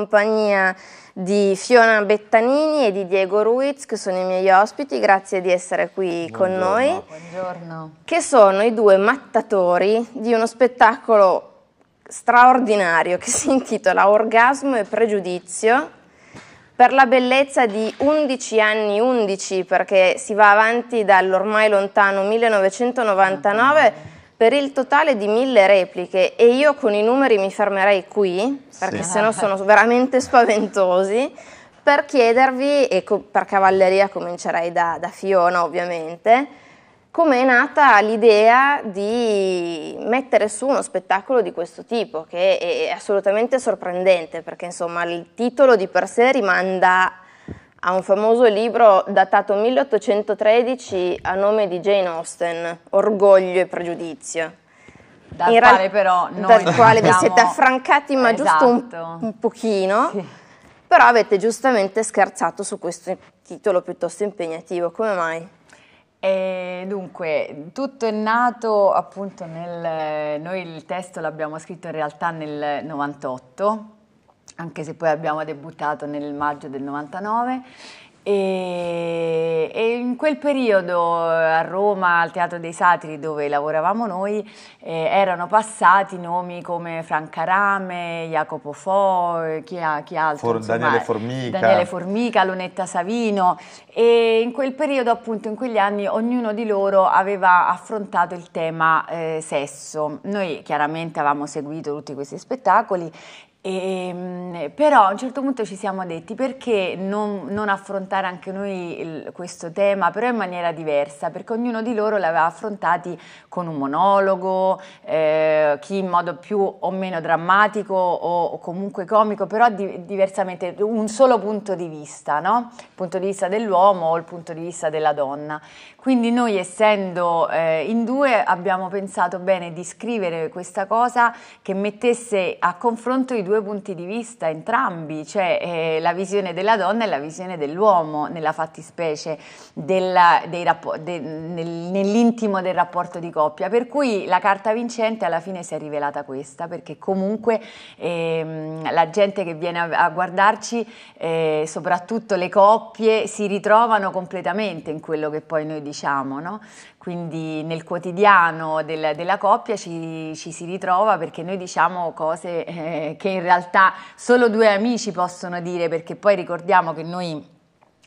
compagnia di Fiona Bettanini e di Diego Ruiz che sono i miei ospiti, grazie di essere qui Buongiorno. con noi. Buongiorno. Che sono i due mattatori di uno spettacolo straordinario che si intitola Orgasmo e pregiudizio per la bellezza di 11 anni 11 perché si va avanti dall'ormai lontano 1999 per il totale di mille repliche e io con i numeri mi fermerei qui, perché sì. sennò sono veramente spaventosi, per chiedervi, e per cavalleria comincerei da, da Fiona ovviamente, come è nata l'idea di mettere su uno spettacolo di questo tipo, che è assolutamente sorprendente, perché insomma il titolo di per sé rimanda a un famoso libro datato 1813 a nome di Jane Austen, Orgoglio e pregiudizio. Dal In quale però noi dal quale vi siete affrancati ma esatto. giusto un, esatto. un pochino, sì. però avete giustamente scherzato su questo titolo piuttosto impegnativo, come mai? E dunque, tutto è nato appunto nel... noi il testo l'abbiamo scritto in realtà nel 98 anche se poi abbiamo debuttato nel maggio del 99. E, e, in quel periodo eh, a Roma, al Teatro dei Satiri dove lavoravamo noi, eh, erano passati nomi come Franca Rame, Jacopo Fo, eh, chi, chi altro? For, insomma, Daniele Formica. Daniele Formica, Lunetta Savino. E in quel periodo, appunto, in quegli anni, ognuno di loro aveva affrontato il tema eh, sesso. Noi chiaramente avevamo seguito tutti questi spettacoli e, ehm, però a un certo punto ci siamo detti perché non, non affrontare anche noi il, questo tema, però in maniera diversa, perché ognuno di loro l'aveva affrontati con un monologo, eh, chi in modo più o meno drammatico o, o comunque comico, però di, diversamente un solo punto di vista, no? il punto di vista dell'uomo o il punto di vista della donna. Quindi noi essendo eh, in due abbiamo pensato bene di scrivere questa cosa che mettesse a confronto i due due punti di vista, entrambi, cioè eh, la visione della donna e la visione dell'uomo nella fattispecie, de, nell'intimo del rapporto di coppia. Per cui la carta vincente alla fine si è rivelata questa, perché comunque ehm, la gente che viene a, a guardarci, eh, soprattutto le coppie, si ritrovano completamente in quello che poi noi diciamo. No? quindi nel quotidiano del, della coppia ci, ci, si ritrova perché noi diciamo cose eh, che in realtà solo due amici possono dire, perché poi ricordiamo che noi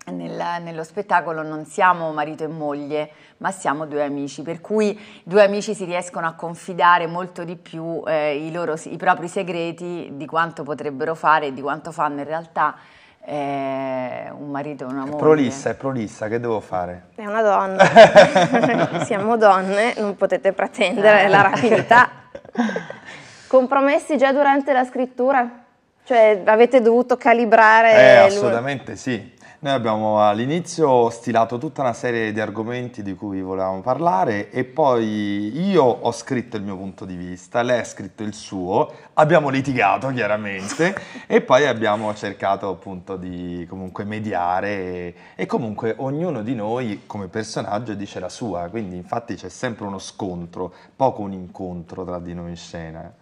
nel, nello spettacolo non siamo marito e moglie, ma siamo due amici, per cui due amici si riescono a confidare molto di più eh, i, loro, i propri segreti di quanto potrebbero fare e di quanto fanno in realtà è un marito e una moglie. prolissa, è prolissa, che devo fare? È una donna, siamo donne, non potete pretendere la rapidità. Compromessi già durante la scrittura? Cioè avete dovuto calibrare... Eh, assolutamente sì, noi abbiamo all'inizio stilato tutta una serie di argomenti di cui volevamo parlare e poi io ho scritto il mio punto di vista, lei ha scritto il suo, abbiamo litigato chiaramente e poi abbiamo cercato appunto di comunque mediare e, e comunque ognuno di noi come personaggio dice la sua, quindi infatti c'è sempre uno scontro, poco un incontro tra di noi in scena.